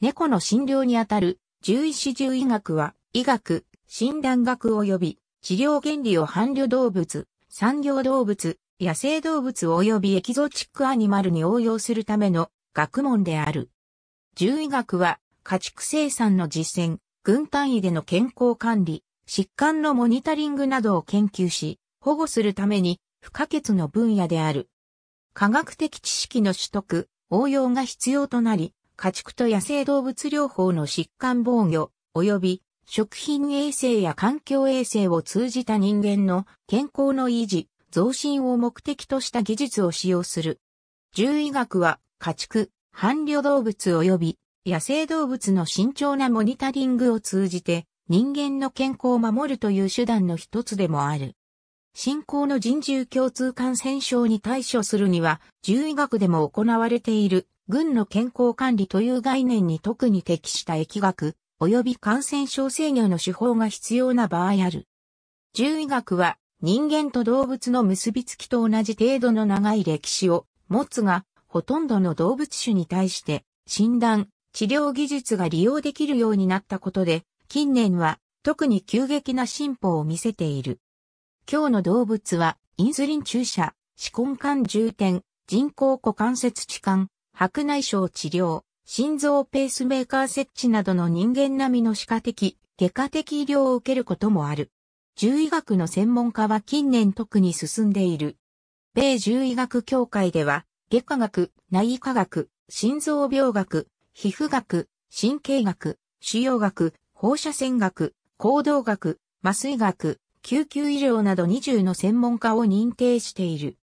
猫の診療にあたる獣医師獣医学は医学、診断学及び治療原理を伴侶動物、産業動物、野生動物及びエキゾチックアニマルに応用するための学問である。獣医学は家畜生産の実践、軍単位での健康管理、疾患のモニタリングなどを研究し、保護するために不可欠の分野である。科学的知識の取得、応用が必要となり、家畜と野生動物療法の疾患防御、及び食品衛生や環境衛生を通じた人間の健康の維持、増進を目的とした技術を使用する。獣医学は家畜、伴侶動物及び野生動物の慎重なモニタリングを通じて人間の健康を守るという手段の一つでもある。進行の人獣共通感染症に対処するには獣医学でも行われている軍の健康管理という概念に特に適した疫学、及び感染症制御の手法が必要な場合ある。獣医学は人間と動物の結びつきと同じ程度の長い歴史を持つが、ほとんどの動物種に対して診断、治療技術が利用できるようになったことで、近年は特に急激な進歩を見せている。今日の動物はインスリン注射、歯根管重点、人工股関節置換、白内障治療、心臓ペースメーカー設置などの人間並みの歯科的、外科的医療を受けることもある。獣医学の専門家は近年特に進んでいる。米獣医学協会では、外科学、内科学、心臓病学、皮膚学、神経学、腫瘍学、放射線学、行動学、麻酔学、救急医療など20の専門家を認定している。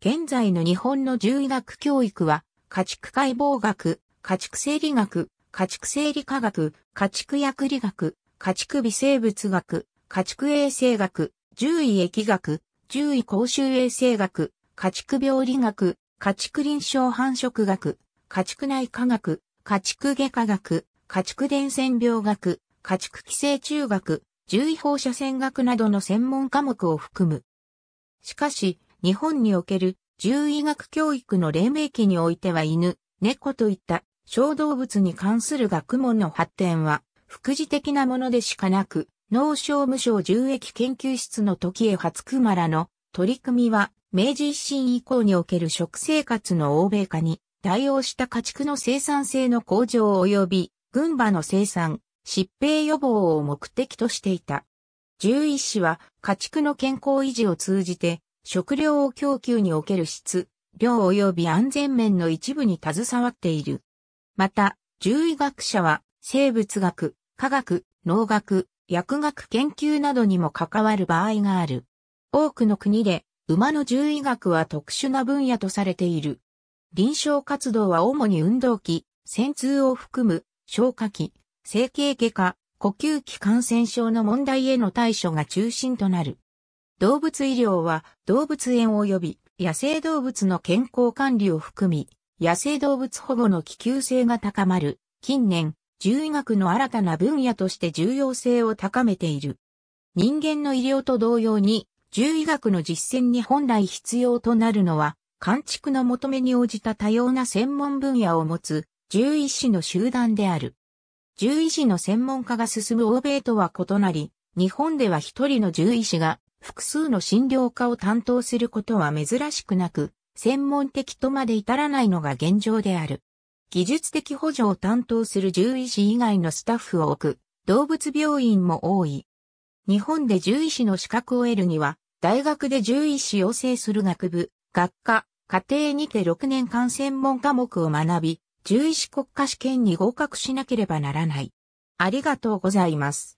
現在の日本の獣医学教育は、家畜解剖学、家畜生理学、家畜生理科学、家畜薬理学、家畜微生物学、家畜衛生学、獣医疫学、獣医公衆衛生学、家畜病理学、家畜臨床繁殖学、家畜内科学、家畜外科学、家畜伝染病学、家畜寄生虫学、獣医放射線学などの専門科目を含む。しかし、日本における獣医学教育の黎明期においては犬、猫といった小動物に関する学問の発展は、副次的なものでしかなく、農商務省獣疫研究室の時へ初熊らの取り組みは、明治維新以降における食生活の欧米化に対応した家畜の生産性の向上及び、群馬の生産、疾病予防を目的としていた。獣医師は家畜の健康維持を通じて食料を供給における質、量及び安全面の一部に携わっている。また、獣医学者は生物学、科学、農学、薬学研究などにも関わる場合がある。多くの国で馬の獣医学は特殊な分野とされている。臨床活動は主に運動器、戦痛を含む消化器、整形外科、呼吸器感染症の問題への対処が中心となる。動物医療は動物園及び野生動物の健康管理を含み、野生動物保護の気球性が高まる、近年、獣医学の新たな分野として重要性を高めている。人間の医療と同様に、獣医学の実践に本来必要となるのは、完畜の求めに応じた多様な専門分野を持つ、獣医師の集団である。獣医師の専門化が進む欧米とは異なり、日本では一人の獣医師が複数の診療科を担当することは珍しくなく、専門的とまで至らないのが現状である。技術的補助を担当する獣医師以外のスタッフを置く動物病院も多い。日本で獣医師の資格を得るには、大学で獣医師養成する学部、学科、家庭にて6年間専門科目を学び、獣医師国家試験に合格しなければならない。ありがとうございます。